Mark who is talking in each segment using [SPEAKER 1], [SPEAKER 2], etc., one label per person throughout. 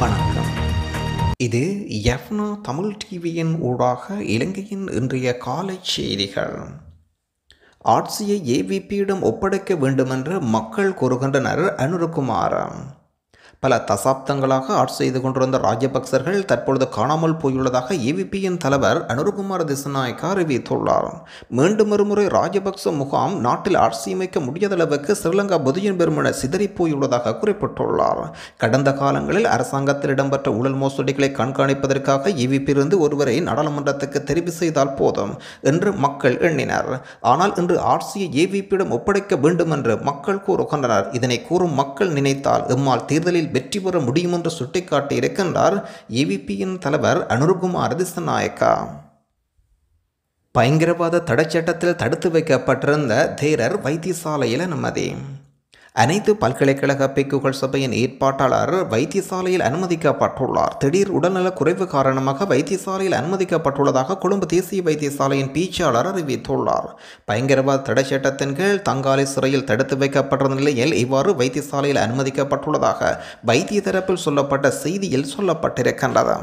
[SPEAKER 1] வணக்கம் இது எஃப்னா தமிழ் டிவியின் ஊடாக இலங்கையின் இன்றைய காலை செய்திகள் ஆட்சியை ஏவிபியிடம் ஒப்படைக்க வேண்டுமென்று மக்கள் கூறுகின்றனர் அனுருகுமாரம் பல தசாப்தங்களாக ஆட்சி செய்து கொண்டிருந்த ராஜபக்சர்கள் தற்பொழுது காணாமல் போயுள்ளதாக ஏவிபியின் தலைவர் அனுருகுமார் திசநாயக்கா அறிவித்துள்ளார் மீண்டும் ஒருமுறை ராஜபக்ச முகாம் நாட்டில் ஆட்சி அமைக்க முடியாத அளவுக்கு ஸ்ரீலங்கா பொதுஜன் பெருமன சிதறி போயுள்ளதாக குறிப்பிட்டுள்ளார் கடந்த காலங்களில் அரசாங்கத்தில் இடம்பெற்ற ஊழல் மோசடிகளை கண்காணிப்பதற்காக இருந்து ஒருவரை நாடாளுமன்றத்துக்கு தெரிவு செய்தால் போதும் என்று மக்கள் எண்ணினர் ஆனால் இன்று ஆட்சியை ஏவிபியிடம் ஒப்படைக்க வேண்டும் என்று மக்கள் கூறுகின்றனர் இதனை கூறும் மக்கள் நினைத்தால் இம்மால் தேர்தலில் வெற்றி பெற முடியும் என்று சுட்டிக்காட்டி இருக்கின்றார் ஏவிபியின் தலைவர் அனுருகுமார் திசநாயக்கா பயங்கரவாத தடைச்சட்டத்தில் தடுத்து வைக்கப்பட்டிருந்த தேரர் வைத்தியசாலையில் நிம்மதி அனைத்து பல்கலைக்கழக பிக்குகள் சபையின் ஏற்பாட்டாளர் வைத்தியசாலையில் அனுமதிக்கப்பட்டுள்ளார் திடீர் உடல்நல குறைவு காரணமாக வைத்தியசாலையில் அனுமதிக்கப்பட்டுள்ளதாக கொழும்பு தேசிய வைத்தியசாலையின் பேச்சாளர் அறிவித்துள்ளார் பயங்கரவாத தடை சட்டத்தின் கீழ் தங்காலை சிறையில் தடுத்து வைக்கப்பட்ட நிலையில் இவ்வாறு வைத்தியசாலையில் அனுமதிக்கப்பட்டுள்ளதாக வைத்திய தரப்பில் சொல்லப்பட்ட செய்தியில் சொல்லப்பட்டிருக்கின்றது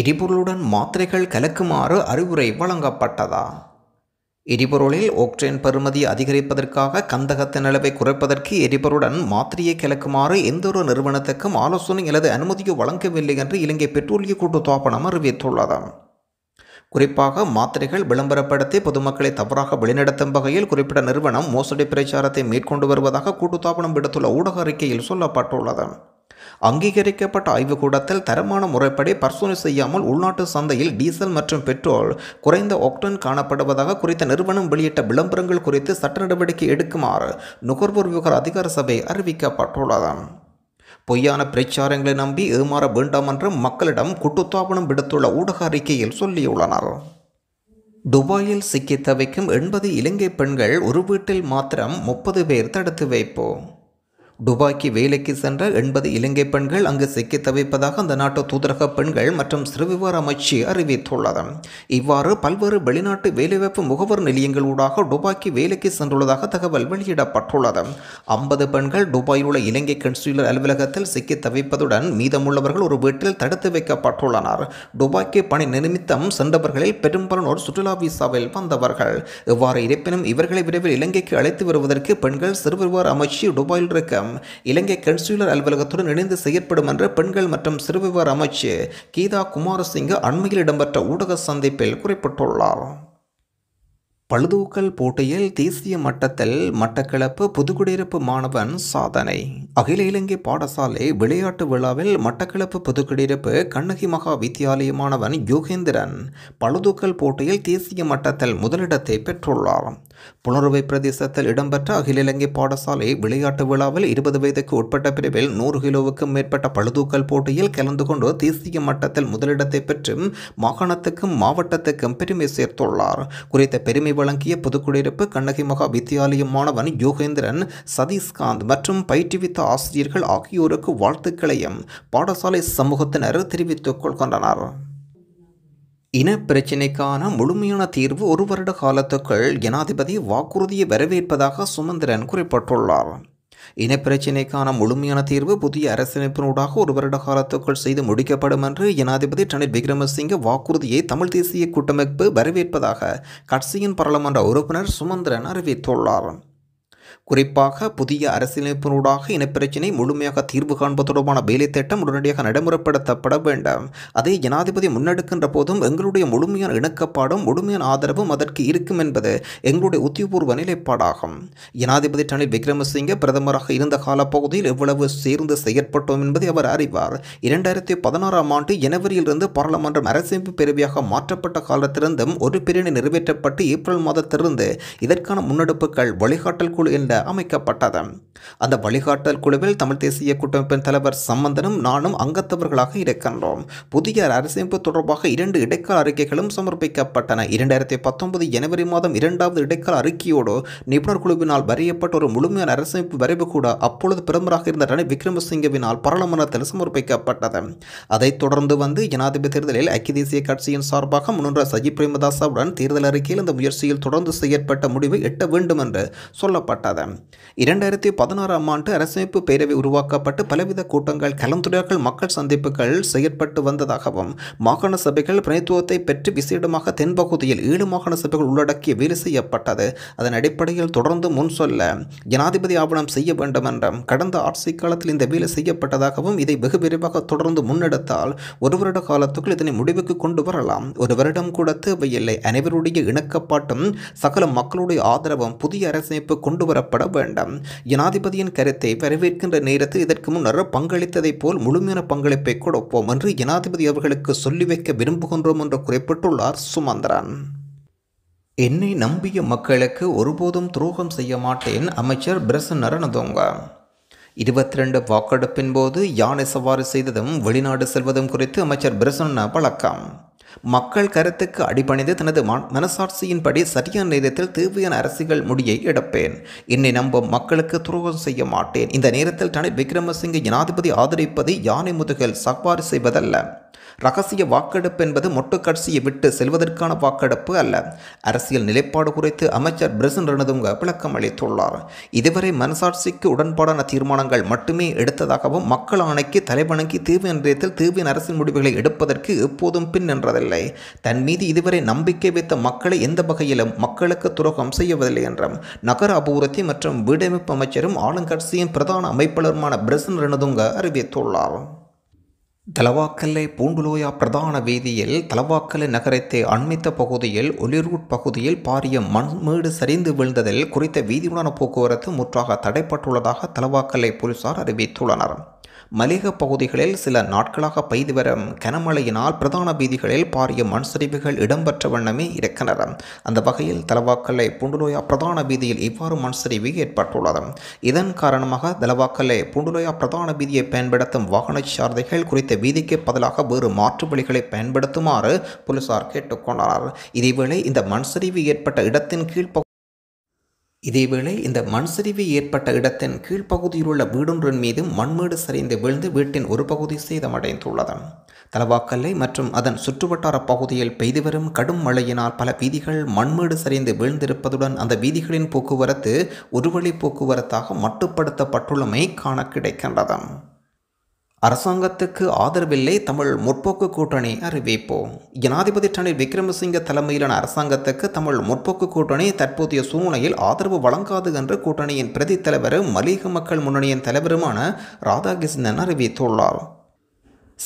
[SPEAKER 1] எரிபொருளுடன் மாத்திரைகள் கலக்குமாறு அறிவுரை வழங்கப்பட்டதா எரிபொருளில் ஓக்டேன் பெறுமதி அதிகரிப்பதற்காக கந்தகத்தின் அளவை குறைப்பதற்கு எரிபொருடன் மாத்திரையை கிழக்குமாறு எந்தொரு நிறுவனத்துக்கும் ஆலோசனை அல்லது அனுமதியோ வழங்கவில்லை என்று இலங்கை பெட்ரோலிய கூட்டுத்தாபனம் அறிவித்துள்ளது குறிப்பாக மாத்திரைகள் விளம்பரப்படுத்தி பொதுமக்களை தவறாக வழிநடத்தும் வகையில் குறிப்பிட்ட நிறுவனம் மோசடி பிரச்சாரத்தை மேற்கொண்டு வருவதாக கூட்டுத்தாபனம் விடுத்துள்ள ஊடக அறிக்கையில் சொல்லப்பட்டுள்ளது அங்கீகரிக்கப்பட்ட ஆய்வுக்கூடத்தில் தரமான முறைப்படி பரிசோதனை செய்யாமல் உள்நாட்டு சந்தையில் டீசல் மற்றும் பெட்ரோல் குறைந்த ஆக்டன் காணப்படுவதாக குறித்த நிறுவனம் வெளியிட்ட விளம்பரங்கள் குறித்து சட்ட நடவடிக்கை எடுக்குமாறு நுகர்வோர் விவகார அதிகார சபை அறிவிக்கப்பட்டுள்ளது பொய்யான பிரச்சாரங்களை நம்பி ஏமாற வேண்டாம் என்று மக்களிடம் குட்டுத்தாபனம் விடுத்துள்ள ஊடக அறிக்கையில் சொல்லியுள்ளனர் துபாயில் சிக்கி தவிக்கும் எண்பது இலங்கை பெண்கள் ஒரு வீட்டில் மாத்திரம் முப்பது பேர் தடுத்து வைப்போம் துபாய்க்கு வேலைக்கு சென்ற எண்பது இலங்கை பெண்கள் அங்கு சிக்கி தவிப்பதாக அந்த நாட்டு தூதரக பெண்கள் மற்றும் சிறுவிவார அமைச்சு அறிவித்துள்ளது இவ்வாறு பல்வேறு வெளிநாட்டு வேலைவாய்ப்பு முகவர் நிலையங்களூடாக துபாய்க்கு வேலைக்கு சென்றுள்ளதாக தகவல் வெளியிடப்பட்டுள்ளது ஐம்பது பெண்கள் துபாயில் உள்ள இலங்கை கன்சுலர் அலுவலகத்தில் சிக்கி தவிப்பதுடன் மீதமுள்ளவர்கள் ஒரு வீட்டில் தடுத்து வைக்கப்பட்டுள்ளனர் துபாய்க்கு பணி நிமித்தம் சென்றவர்களில் பெரும்பாலோர் சுற்றுலா விசாவில் வந்தவர்கள் இவ்வாறு இருப்பினும் இவர்களை விரைவில் இலங்கைக்கு அழைத்து வருவதற்கு பெண்கள் சிறுவிவார அமைச்சு துபாயில் இருக்க இயக்கம் இலங்கை கன்சூலர் அலுவலகத்துடன் இணைந்து செயற்படும் என்று பெண்கள் மற்றும் சிறுவிவர் அமைச்சு கீதா குமாரசிங்க அண்மையில் இடம்பெற்ற ஊடக சந்திப்பில் குறிப்பிட்டுள்ளார் பழுதூக்கல் போட்டியில் தேசிய மட்டத்தில் மட்டக்களப்பு புதுக்குடியிருப்பு மாணவன் சாதனை அகில இலங்கை பாடசாலை விளையாட்டு விழாவில் மட்டக்களப்பு புதுக்குடியிருப்பு கண்ணகி மகா வித்தியாலய மாணவன் யோகேந்திரன் பழுதூக்கல் போட்டியில் தேசிய மட்டத்தில் முதலிடத்தை பெற்றுள்ளார் புனருவை பிரதேசத்தில் இடம்பெற்ற அகில இலங்கை பாடசாலை விளையாட்டு விழாவில் இருபது வயதுக்கு உட்பட்ட பிரிவில் நூறு கிலோவுக்கும் மேற்பட்ட பழுதூக்கல் போட்டியில் கலந்து கொண்டு தேசிய மட்டத்தில் முதலிடத்தை பெற்று மாகாணத்துக்கும் மாவட்டத்துக்கும் பெருமை சேர்த்துள்ளார் குறித்த பெருமை வழங்கிய புதுக்குடியிருப்பு கண்ணகி மகா வித்தியாலய மாணவன் யோகேந்திரன் சதீஷ்காந்த் மற்றும் பயிற்றுவித்த ஆசிரியர்கள் ஆகியோருக்கு வாழ்த்துக்களையும் பாடசாலை சமூகத்தினர் தெரிவித்துக் கொள்கின்றனர் இனப்பிரச்சினைக்கான முழுமையான தீர்வு ஒரு வருட காலத்துக்குள் ஜனாதிபதி வாக்குறுதியை வரவேற்பதாக சுமந்திரன் குறிப்பிட்டுள்ளார் இனப்பிரச்சினைக்கான முழுமையான தீர்வு புதிய அரசமைப்பினூடாக ஒரு வருட காலத்துக்குள் செய்து முடிக்கப்படும் என்று ஜனாதிபதி ரணில் விக்ரமசிங்க வாக்குறுதியை தமிழ் தேசிய கூட்டமைப்பு வரவேற்பதாக கட்சியின் பாராளுமன்ற உறுப்பினர் சுமந்திரன் அறிவித்துள்ளார் குறிப்பாக புதிய அரசியலமைப்பினூடாக இனப்பிரச்சினை முழுமையாக தீர்வு காண்பது தொடர்பான வேலை திட்டம் உடனடியாக நடைமுறைப்படுத்தப்பட வேண்டும் அதை ஜனாதிபதி முன்னெடுக்கின்ற போதும் எங்களுடைய முழுமையான இணக்கப்பாடும் முழுமையான ஆதரவும் அதற்கு இருக்கும் என்பது எங்களுடைய உத்தியபூர்வ நிலைப்பாடாகும் ஜனாதிபதி ரணில் விக்ரமசிங்க பிரதமராக இருந்த காலப்பகுதியில் எவ்வளவு சேர்ந்து செயற்பட்டோம் என்பதை அவர் அறிவார் இரண்டாயிரத்தி பதினாறாம் ஆண்டு ஜனவரியிலிருந்து பாராளுமன்றம் அரசமைப்பு பேரவையாக மாற்றப்பட்ட காலத்திலிருந்தும் ஒரு பிரிவினை நிறைவேற்றப்பட்டு ஏப்ரல் மாதத்திலிருந்து இதற்கான முன்னெடுப்புகள் வழிகாட்டல் குழு என்ற அமைக்கப்பட்டது அந்த வழிகாட்டல் குழுவில் தமிழ் தேசிய கூட்டமைப்பின் தலைவர் சம்பந்தனும் நானும் அங்கத்தவர்களாக இருக்கின்றோம் புதிய அரசமைப்பு தொடர்பாக இரண்டு இடைக்கால அறிக்கைகளும் சமர்ப்பிக்கப்பட்டன இரண்டாயிரத்தி பத்தொன்பது ஜனவரி மாதம் இரண்டாவது இடைக்கால அறிக்கையோடு நிபுணர் குழுவினால் வரையப்பட்ட ஒரு முழுமையான அரசமைப்பு வரைவு கூட அப்பொழுது பிரதமராக இருந்த ரணில் விக்ரமசிங்கவினால் பாராளுமன்றத்தில் சமர்ப்பிக்கப்பட்டது அதைத் தொடர்ந்து வந்து ஜனாதிபதி தேர்தலில் ஐக்கிய தேசிய கட்சியின் சார்பாக முன்னர் சஜி பிரேமதாசாவுடன் தேர்தல் அறிக்கையில் இந்த முயற்சியில் தொடர்ந்து செய்யப்பட்ட முடிவை எட்ட வேண்டும் என்று சொல்லப்பட்டது இரண்டாயிரத்தி பதினாறாம் ஆண்டு அரசமைப்பு பேரவை உருவாக்கப்பட்டு பலவித கூட்டங்கள் கலந்துரையாடல் மக்கள் சந்திப்புகள் செயற்பட்டு வந்ததாகவும் மாகாண சபைகள் பிரதித்துவத்தை பெற்று விசேடமாக தென்பகுதியில் ஏழு மாகாண சபைகள் உள்ளடக்கிய வேலை செய்யப்பட்டது அதன் அடிப்படையில் தொடர்ந்து முன் சொல்ல ஜனாதிபதி ஆவணம் செய்ய வேண்டும் என்றும் கடந்த ஆட்சி காலத்தில் இந்த வேலை செய்யப்பட்டதாகவும் இதை வெகு விரைவாக தொடர்ந்து முன்னெடுத்தால் ஒரு வருட காலத்துக்குள் இதனை முடிவுக்கு கொண்டு வரலாம் ஒரு வருடம் கூட தேவையில்லை அனைவருடைய இணக்கப்பாட்டும் சகல மக்களுடைய ஆதரவும் புதிய அரசமைப்பு கொண்டு வர கொள்ளப்பட வேண்டும் ஜனாதிபதியின் கருத்தை வரவேற்கின்ற நேரத்தில் இதற்கு முன்னர் பங்களித்ததைப் போல் முழுமையான பங்களிப்பை கொடுப்போம் என்று ஜனாதிபதி அவர்களுக்கு சொல்லி வைக்க விரும்புகின்றோம் என்று குறிப்பிட்டுள்ளார் சுமந்திரன் என்னை நம்பிய மக்களுக்கு ஒருபோதும் துரோகம் செய்ய மாட்டேன் அமைச்சர் பிரசன் இருபத்தி ரெண்டு வாக்கெடுப்பின் போது யானை சவாரி செய்ததும் வெளிநாடு செல்வதும் குறித்து அமைச்சர் பிரசன்ன பழக்கம் மக்கள் கருத்துக்கு அடிபணிந்து தனது மனசாட்சியின்படி சரியான நேரத்தில் தேவையான அரசியல் முடியை எடுப்பேன் என்னை நம்பும் மக்களுக்கு துரோகம் செய்ய மாட்டேன் இந்த நேரத்தில் தனி விக்ரமசிங்க ஜனாதிபதி ஆதரிப்பது யானை முதுகில் சவாரி செய்வதல்ல ரகசிய வாக்கெடுப்பு என்பது மொட்டு கட்சியை விட்டு செல்வதற்கான வாக்கெடுப்பு அல்ல அரசியல் நிலைப்பாடு குறித்து அமைச்சர் பிரசன் ரணதுங்க விளக்கம் அளித்துள்ளார் இதுவரை மனசாட்சிக்கு உடன்பாடான தீர்மானங்கள் மட்டுமே எடுத்ததாகவும் மக்கள் ஆணைக்கு தலைவணங்கி தீவு என்றத்தில் தீவின் அரசின் முடிவுகளை எடுப்பதற்கு எப்போதும் பின் நின்றதில்லை தன் மீது இதுவரை நம்பிக்கை வைத்த மக்களை எந்த வகையிலும் மக்களுக்கு துரோகம் செய்யவதில்லை என்றும் நகர அபிவிருத்தி மற்றும் வீடமைப்பு அமைச்சரும் ஆளுங்கட்சியின் பிரதான அமைப்பாளருமான பிரசன் ரணதுங்க அறிவித்துள்ளார் தலவாக்கல்லை பூண்டுலோயா பிரதான வீதியில் தலவாக்கலை நகரத்தை அண்மித்த பகுதியில் ஒலிரூட் பகுதியில் பாரிய மண்மேடு சரிந்து விழுந்ததில் குறித்த வீதியுடனான போக்குவரத்து முற்றாக தடைப்பட்டுள்ளதாக தலவாக்கல்லை போலீசார் அறிவித்துள்ளனர் மலிக பகுதிகளில் சில நாட்களாக பெய்து வரும் கனமழையினால் பிரதான வீதிகளில் பாரிய மண் சரிவுகள் இடம்பெற்ற வண்ணமே இருக்கின்றன அந்த வகையில் தலவாக்கலை புண்டுலோயா பிரதான வீதியில் இவ்வாறு மண் சரிவு ஏற்பட்டுள்ளது இதன் காரணமாக தலவாக்கலை புண்டுலோயா பிரதான வீதியை பயன்படுத்தும் வாகன சாரதிகள் குறித்த வீதிக்கு பதிலாக வேறு மாற்று வழிகளை பயன்படுத்துமாறு போலீசார் கேட்டுக்கொண்டனர் இதேவேளை இந்த மண் சரிவு ஏற்பட்ட இடத்தின் கீழ் இதேவேளை இந்த மண் சரிவு ஏற்பட்ட இடத்தின் உள்ள வீடொன்றின் மீது மண்மேடு சரிந்து வீழ்ந்து வீட்டின் ஒரு பகுதி சேதமடைந்துள்ளது தலவாக்கல்லை மற்றும் அதன் சுற்றுவட்டார பகுதியில் பெய்து வரும் கடும் மழையினால் பல வீதிகள் மண்மேடு சரிந்து வீழ்ந்திருப்பதுடன் அந்த வீதிகளின் போக்குவரத்து ஒருவழி போக்குவரத்தாக மட்டுப்படுத்தப்பட்டுள்ளமை காண கிடைக்கின்றது அரசாங்கத்துக்கு ஆதரவில்லை தமிழ் முற்போக்கு கூட்டணி அறிவிப்போம் ஜனாதிபதி ரணில் விக்ரமசிங்க தலைமையிலான அரசாங்கத்துக்கு தமிழ் முற்போக்கு கூட்டணி தற்போதைய சூழ்நிலையில் ஆதரவு வழங்காது என்று கூட்டணியின் பிரதி தலைவரும் மலிக மக்கள் முன்னணியின் தலைவருமான ராதாகிருஷ்ணன் அறிவித்துள்ளார்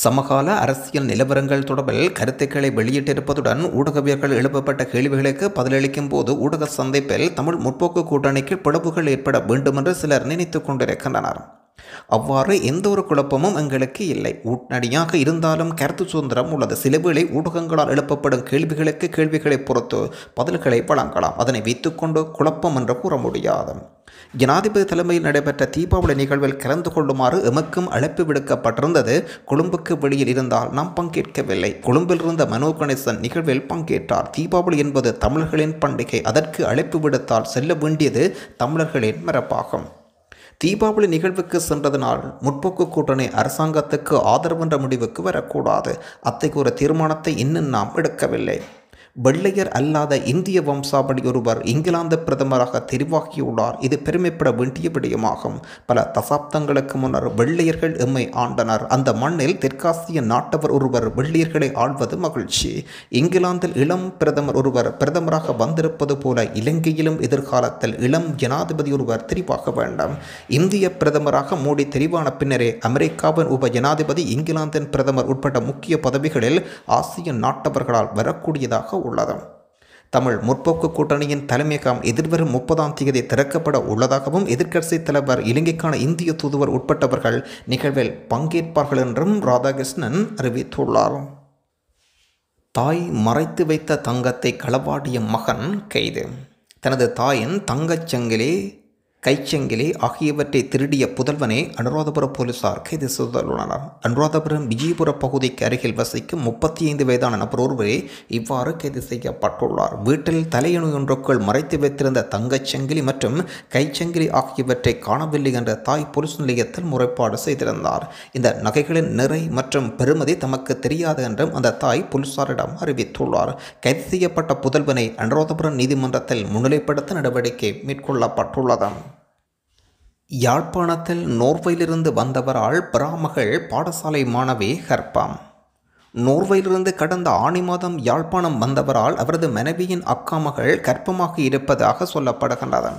[SPEAKER 1] சமகால அரசியல் நிலவரங்கள் தொடர்பில் கருத்துக்களை வெளியிட்டிருப்பதுடன் ஊடகவியர்கள் எழுப்பப்பட்ட கேள்விகளுக்கு பதிலளிக்கும் போது ஊடக சந்திப்பில் தமிழ் முற்போக்கு கூட்டணிக்கு பிளவுகள் ஏற்பட வேண்டுமென்று சிலர் நினைத்துக் கொண்டிருக்கின்றனர் அவ்வாறு எந்த ஒரு குழப்பமும் எங்களுக்கு இல்லை உடனடியாக இருந்தாலும் கருத்து சுதந்திரம் உள்ளது வேளை ஊடகங்களால் எழுப்பப்படும் கேள்விகளுக்கு கேள்விகளை பொறுத்து பதில்களை வழங்கலாம் அதனை வைத்துக்கொண்டு குழப்பம் என்று கூற முடியாது ஜனாதிபதி தலைமையில் நடைபெற்ற தீபாவளி நிகழ்வில் கலந்து கொள்ளுமாறு எமக்கும் அழைப்பு விடுக்கப்பட்டிருந்தது கொழும்புக்கு வெளியில் இருந்தால் நாம் பங்கேற்கவில்லை கொழும்பில் இருந்த மனோ கணேசன் நிகழ்வில் பங்கேற்றார் தீபாவளி என்பது தமிழர்களின் பண்டிகை அதற்கு அழைப்பு விடுத்தால் செல்ல வேண்டியது தமிழர்களின் மரப்பாகும் தீபாவளி நிகழ்வுக்கு சென்றதனால் முற்போக்கு கூட்டணி அரசாங்கத்துக்கு ஆதரவு என்ற முடிவுக்கு வரக்கூடாது அத்தகைய ஒரு தீர்மானத்தை இன்னும் நாம் எடுக்கவில்லை வெள்ளையர் அல்லாத இந்திய வம்சாவளி ஒருவர் இங்கிலாந்து பிரதமராக தெரிவாகியுள்ளார் இது பெருமைப்பட வேண்டிய விடயமாகும் பல தசாப்தங்களுக்கு முன்னர் வெள்ளையர்கள் எம்மை ஆண்டனர் அந்த மண்ணில் தெற்காசிய நாட்டவர் ஒருவர் வெள்ளையர்களை ஆழ்வது மகிழ்ச்சி இங்கிலாந்தில் இளம் பிரதமர் ஒருவர் பிரதமராக வந்திருப்பது போல இலங்கையிலும் எதிர்காலத்தில் இளம் ஜனாதிபதி ஒருவர் தெரிவாக வேண்டும் இந்திய பிரதமராக மோடி தெரிவான பின்னரே அமெரிக்காவின் உப ஜனாதிபதி இங்கிலாந்தின் பிரதமர் உட்பட முக்கிய பதவிகளில் ஆசிய நாட்டவர்களால் வரக்கூடியதாக உள்ளது தமிழ் முற்போக்கு கூட்டணியின் தலைமையகம் எதிர்வரும் முப்பதாம் தேதி திறக்கப்பட உள்ளதாகவும் எதிர்கட்சி தலைவர் இலங்கைக்கான இந்திய தூதுவர் உட்பட்டவர்கள் நிகழ்வில் பங்கேற்பார்கள் என்றும் ராதாகிருஷ்ணன் அறிவித்துள்ளார் தாய் மறைத்து வைத்த தங்கத்தை களவாடிய மகன் கைது தனது தாயின் தங்கச் சங்கிலே கைச்சங்கிலி ஆகியவற்றை திருடிய புதல்வனை அனுராதபுரம் போலீசார் கைது செய்துள்ளனர் அனுராதபுரம் விஜயபுர பகுதிக்கு அருகில் வசிக்கும் முப்பத்தி ஐந்து வயதான நபர் ஒருவரே இவ்வாறு கைது செய்யப்பட்டுள்ளார் வீட்டில் தலையணு மறைத்து வைத்திருந்த தங்கச்சங்கிலி மற்றும் கைச்சங்கிலி ஆகியவற்றை காணவில்லை என்ற தாய் போலீஸ் நிலையத்தில் முறைப்பாடு செய்திருந்தார் இந்த நகைகளின் நிறை மற்றும் பெருமதி தமக்கு தெரியாது என்றும் அந்த தாய் போலீசாரிடம் அறிவித்துள்ளார் கைது செய்யப்பட்ட புதல்வனை அனுராதபுரம் நீதிமன்றத்தில் முன்னிலைப்படுத்த நடவடிக்கை மேற்கொள்ளப்பட்டுள்ளது யாழ்ப்பாணத்தில் நோர்வையிலிருந்து வந்தவரால் பிராமகள் பாடசாலை மாணவி ஹர்பாம் நோர்வையிலிருந்து கடந்த ஆணி மாதம் யாழ்ப்பாணம் வந்தவரால் அவரது மனைவியின் அக்காமகள் கர்ப்பமாக இருப்பதாக சொல்லப்படுகின்றன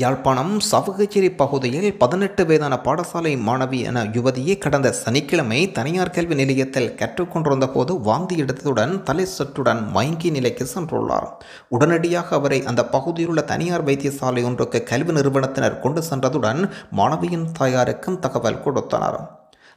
[SPEAKER 1] யாழ்ப்பாணம் சவுகச்சேரி பகுதியில் பதினெட்டு வயதான பாடசாலை மாணவி என யுவதியை கடந்த சனிக்கிழமை தனியார் கல்வி நிலையத்தில் கற்றுக்கொண்டிருந்த போது வாந்தி எடுத்ததுடன் தலை சற்றுடன் மயங்கி நிலைக்கு சென்றுள்ளார் உடனடியாக அவரை அந்த பகுதியில் உள்ள தனியார் வைத்தியசாலை ஒன்றுக்கு கல்வி நிறுவனத்தினர் கொண்டு சென்றதுடன் மாணவியின் தாயாருக்கும் தகவல் கொடுத்தனர்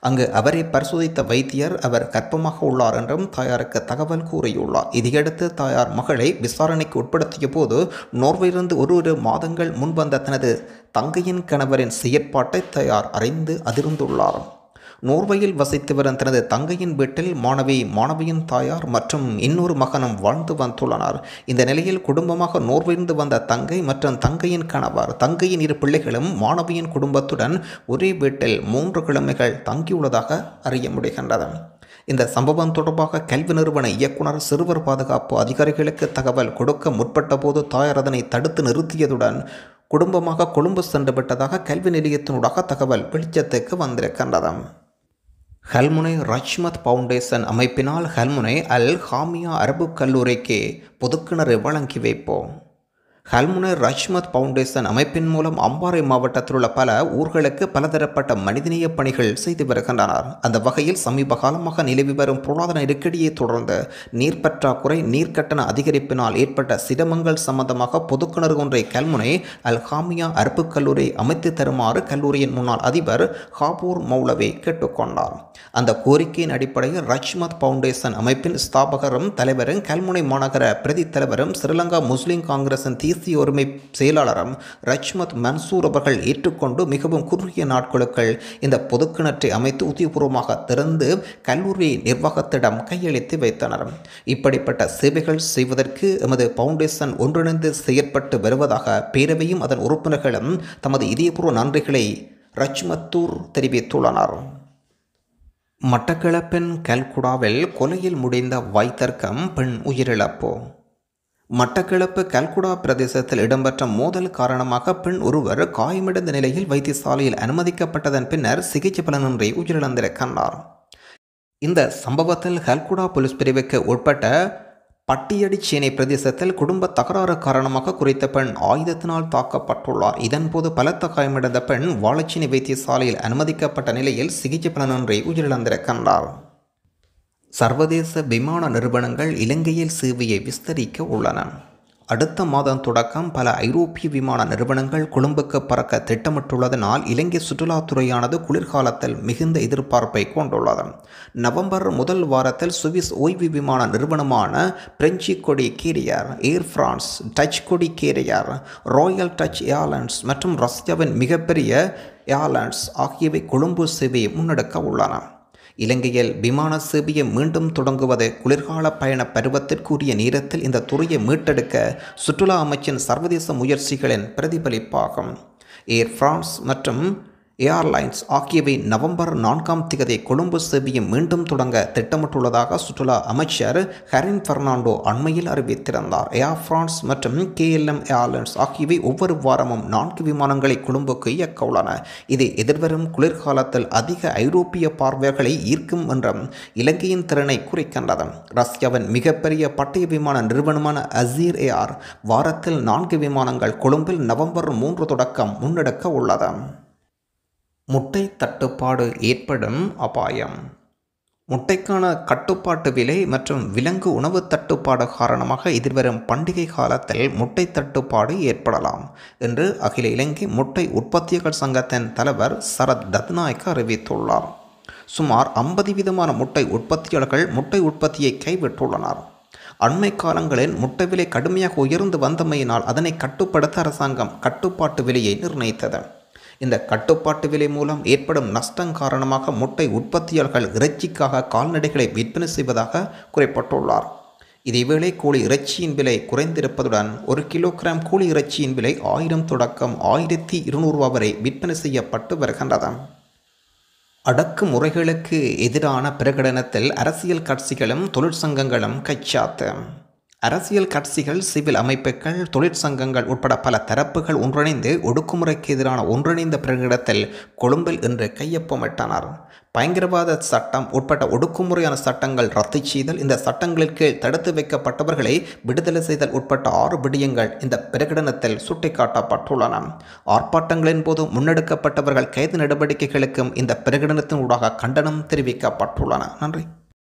[SPEAKER 1] அங்கு அவரை பரிசோதித்த வைத்தியர் அவர் கற்பமாக உள்ளார் என்றும் தாயாருக்கு தகவல் கூறியுள்ளார் இதையடுத்து தாயார் மகளை விசாரணைக்கு உட்படுத்திய போது நோர்வையிலிருந்து ஒரு ஒரு மாதங்கள் முன்வந்த தனது தங்கையின் கணவரின் செயற்பாட்டை தயார் அறிந்து அதிர்ந்துள்ளார் நோர்வையில் வசித்து வரும் தனது தங்கையின் வீட்டில் மாணவி மாணவியின் தாயார் மற்றும் இன்னொரு மகனும் வாழ்ந்து வந்துள்ளனர் இந்த நிலையில் குடும்பமாக நோர்விலிருந்து வந்த தங்கை மற்றும் தங்கையின் கணவர் தங்கையின் இரு பிள்ளைகளும் மாணவியின் குடும்பத்துடன் ஒரே வீட்டில் மூன்று கிழமைகள் தங்கியுள்ளதாக அறிய முடிகின்றது இந்த சம்பவம் தொடர்பாக கல்வி நிறுவன இயக்குனர் சிறுவர் பாதுகாப்பு அதிகாரிகளுக்கு தகவல் கொடுக்க முற்பட்ட போது தாயார் அதனை தடுத்து நிறுத்தியதுடன் குடும்பமாக கொழும்பு சென்று விட்டதாக கல்வி நிலையத்தினூடாக தகவல் வெளிச்சத்துக்கு வந்திருக்கின்றது ஹல்முனை ரஷ்மத் ஃபவுண்டேஷன் அமைப்பினால் ஹல்முனை அல் ஹாமியா அரபு கல்லூரிக்கு புதுக்கிணறு வழங்கி வைப்போம் ஹல்முனர் ரஷ்மத் பவுண்டேஷன் அமைப்பின் மூலம் அம்பாறை மாவட்டத்தில் உள்ள பல ஊர்களுக்கு பலதரப்பட்ட மனிதநேய பணிகள் செய்து வருகின்றனர் அந்த வகையில் சமீப காலமாக நிலவி வரும் பொருளாதார நெருக்கடியை தொடர்ந்து நீர் பற்றாக்குறை அதிகரிப்பினால் ஏற்பட்ட சிரமங்கள் சம்பந்தமாக பொதுக்கிணறு ஒன்றை கல்முனை அல் ஹாமியா அறுப்பு கல்லூரி அமைத்து தருமாறு கல்லூரியின் முன்னாள் அதிபர் ஹாபூர் மௌலவே கேட்டுக்கொண்டார் அந்த கோரிக்கையின் அடிப்படையில் ரஷ்மத் பவுண்டேஷன் அமைப்பின் ஸ்தாபகரும் தலைவரும் கல்முனை மாநகர பிரதி தலைவரும் ஸ்ரீலங்கா முஸ்லீம் காங்கிரசின் தீ தேசிய ஒருமை செயலாளரும் ரஜ்மத் மன்சூர் அவர்கள் ஏற்றுக்கொண்டு மிகவும் குறுகிய நாட்களுக்குள் இந்த பொதுக்கிணற்றை அமைத்து உத்தியபூர்வமாக திறந்து கல்லூரி நிர்வாகத்திடம் கையளித்து வைத்தனர் இப்படிப்பட்ட சேவைகள் செய்வதற்கு எமது பவுண்டேஷன் ஒன்றிணைந்து செயற்பட்டு வருவதாக பேரவையும் அதன் உறுப்பினர்களும் தமது இதயபூர்வ நன்றிகளை ரஜ்மத்தூர் தெரிவித்துள்ளனர் மட்டக்கிழப்பின் கல்குடாவில் கொலையில் முடிந்த வைத்தர்க்கம் பெண் உயிரிழப்பு மட்டக்களப்பு கல்குடா பிரதேசத்தில் இடம்பெற்ற மோதல் காரணமாக பெண் ஒருவர் காயமடைந்த நிலையில் வைத்தியசாலையில் அனுமதிக்கப்பட்டதன் பின்னர் சிகிச்சை பலனின்றி உயிரிழந்திருக்கின்றார் இந்த சம்பவத்தில் ஹல்குடா போலீஸ் பிரிவுக்கு உட்பட்ட பட்டியடி சேனை பிரதேசத்தில் குடும்ப தகராறு காரணமாக குறித்த பெண் ஆயுதத்தினால் தாக்கப்பட்டுள்ளார் இதன்போது பலத்த காயமடைந்த பெண் வாழச்சேனை வைத்தியசாலையில் அனுமதிக்கப்பட்ட நிலையில் சிகிச்சை பலனின்றி உயிரிழந்திருக்கின்றார் சர்வதேச விமான நிறுவனங்கள் இலங்கையில் சேவையை விஸ்தரிக்க உள்ளன அடுத்த மாதம் தொடக்கம் பல ஐரோப்பிய விமான நிறுவனங்கள் கொழும்புக்கு பறக்க திட்டமிட்டுள்ளதனால் இலங்கை சுற்றுலாத்துறையானது குளிர்காலத்தில் மிகுந்த எதிர்பார்ப்பை கொண்டுள்ளது நவம்பர் முதல் வாரத்தில் சுவிஸ் ஓய்வு விமான நிறுவனமான பிரெஞ்சு கொடி கேரியர் ஏர் பிரான்ஸ் டச் கொடி கேரியர் ராயல் டச் ஏர்லைன்ஸ் மற்றும் ரஷ்யாவின் மிகப்பெரிய ஏர்லைன்ஸ் ஆகியவை கொழும்பு சேவையை முன்னெடுக்க உள்ளன இலங்கையில் விமான சேவையை மீண்டும் தொடங்குவது குளிர்கால பயண பருவத்திற்குரிய நேரத்தில் இந்த துறையை மீட்டெடுக்க சுற்றுலா அமைச்சின் சர்வதேச முயற்சிகளின் பிரதிபலிப்பாகும் ஏர் பிரான்ஸ் மற்றும் ஏர்லைன்ஸ் ஆகியவை நவம்பர் நான்காம் திகதி கொழும்பு சேவையை மீண்டும் தொடங்க திட்டமிட்டுள்ளதாக சுற்றுலா அமைச்சர் ஹரின் பெர்னாண்டோ அண்மையில் அறிவித்திருந்தார் ஏர் பிரான்ஸ் மற்றும் கேஎல்எம் ஏர்லைன்ஸ் ஆகியவை ஒவ்வொரு வாரமும் நான்கு விமானங்களை கொழும்புக்கு இயக்க உள்ளன இது எதிர்வரும் குளிர்காலத்தில் அதிக ஐரோப்பிய பார்வைகளை ஈர்க்கும் என்ற இலங்கையின் திறனை குறைக்கின்றது ரஷ்யாவின் மிகப்பெரிய பட்டய விமான நிறுவனமான அசீர் ஏஆர் வாரத்தில் நான்கு விமானங்கள் கொழும்பில் நவம்பர் மூன்று தொடக்கம் முன்னெடுக்க உள்ளது முட்டை தட்டுப்பாடு ஏற்படும் அபாயம் முட்டைக்கான கட்டுப்பாட்டு விலை மற்றும் விலங்கு உணவு தட்டுப்பாடு காரணமாக எதிர்வரும் பண்டிகை காலத்தில் முட்டை தட்டுப்பாடு ஏற்படலாம் என்று அகில இலங்கை முட்டை உற்பத்தியகர் சங்கத்தின் தலைவர் சரத் தத்நாயக் அறிவித்துள்ளார் சுமார் ஐம்பது விதமான முட்டை உற்பத்தியாளர்கள் முட்டை உற்பத்தியை கைவிட்டுள்ளனர் அண்மை காலங்களில் முட்டை விலை கடுமையாக உயர்ந்து வந்தமையினால் அதனை கட்டுப்படுத்த அரசாங்கம் கட்டுப்பாட்டு விலையை நிர்ணயித்தது இந்த கட்டுப்பாட்டு விலை மூலம் ஏற்படும் நஷ்டம் காரணமாக முட்டை உற்பத்தியாளர்கள் இறைச்சிக்காக கால்நடைகளை விற்பனை செய்வதாக குறிப்பிட்டுள்ளார் இதேவேளை கோழி இறைச்சியின் விலை குறைந்திருப்பதுடன் ஒரு கிலோகிராம் கோழி இறைச்சியின் விலை ஆயிரம் தொடக்கம் ஆயிரத்தி இருநூறுவா வரை விற்பனை செய்யப்பட்டு வருகின்றது அடக்குமுறைகளுக்கு எதிரான பிரகடனத்தில் அரசியல் கட்சிகளும் தொழிற்சங்கங்களும் கைச்சாத்து அரசியல் கட்சிகள் சிவில் அமைப்புகள் தொழிற்சங்கங்கள் உட்பட பல தரப்புகள் ஒன்றிணைந்து ஒடுக்குமுறைக்கு எதிரான ஒன்றிணைந்த பிரகடனத்தில் கொழும்பில் இன்று கையொப்பமிட்டனர் பயங்கரவாத சட்டம் உட்பட்ட ஒடுக்குமுறையான சட்டங்கள் ரத்து செய்தல் இந்த சட்டங்களின் கீழ் தடுத்து வைக்கப்பட்டவர்களை விடுதலை செய்தல் உட்பட்ட ஆறு விடயங்கள் இந்த பிரகடனத்தில் சுட்டிக்காட்டப்பட்டுள்ளன ஆர்ப்பாட்டங்களின் போது முன்னெடுக்கப்பட்டவர்கள் கைது நடவடிக்கைகளுக்கும் இந்த பிரகடனத்தின் ஊடாக கண்டனம் தெரிவிக்கப்பட்டுள்ளன நன்றி